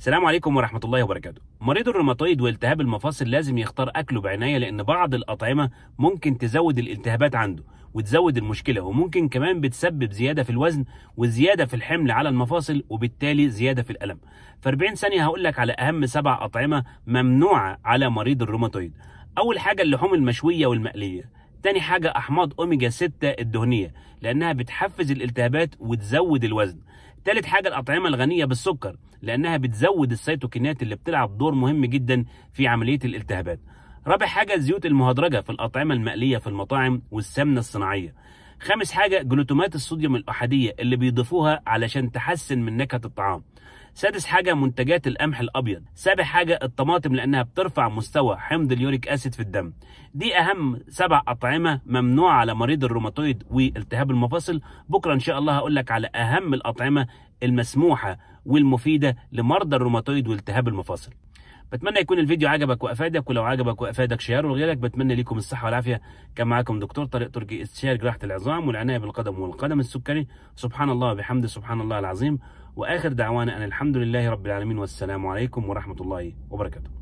السلام عليكم ورحمة الله وبركاته. مريض الروماتويد والتهاب المفاصل لازم يختار أكله بعناية لأن بعض الأطعمة ممكن تزود الالتهابات عنده وتزود المشكلة وممكن كمان بتسبب زيادة في الوزن وزيادة في الحمل على المفاصل وبالتالي زيادة في الألم. في 40 ثانية هقول لك على أهم سبع أطعمة ممنوعة على مريض الروماتويد. أول حاجة اللحوم المشوية والمقلية. تاني حاجة أحماض أوميجا 6 الدهنية لأنها بتحفز الالتهابات وتزود الوزن. تالت حاجة الأطعمة الغنية بالسكر لانها بتزود السيتوكينات اللي بتلعب دور مهم جدا في عمليه الالتهابات رابع حاجه الزيوت المهدرجه في الاطعمه المقليه في المطاعم والسمنه الصناعيه خامس حاجه جلوتومات الصوديوم الاحاديه اللي بيضيفوها علشان تحسن من نكهه الطعام سادس حاجة منتجات القمح الأبيض، سابع حاجة الطماطم لأنها بترفع مستوى حمض اليوريك أسيد في الدم. دي أهم سبع أطعمة ممنوعة على مريض الروماتويد والتهاب المفاصل، بكرة إن شاء الله هقول لك على أهم الأطعمة المسموحة والمفيدة لمرضى الروماتويد والتهاب المفاصل بتمنى يكون الفيديو عجبك وافادك ولو عجبك وافادك شيره لغيرك بتمنى ليكم الصحه والعافيه كان معاكم دكتور طارق تركي استشاري جراحه العظام والعنايه بالقدم والقدم السكري سبحان الله بحمد سبحان الله العظيم واخر دعوانا ان الحمد لله رب العالمين والسلام عليكم ورحمه الله وبركاته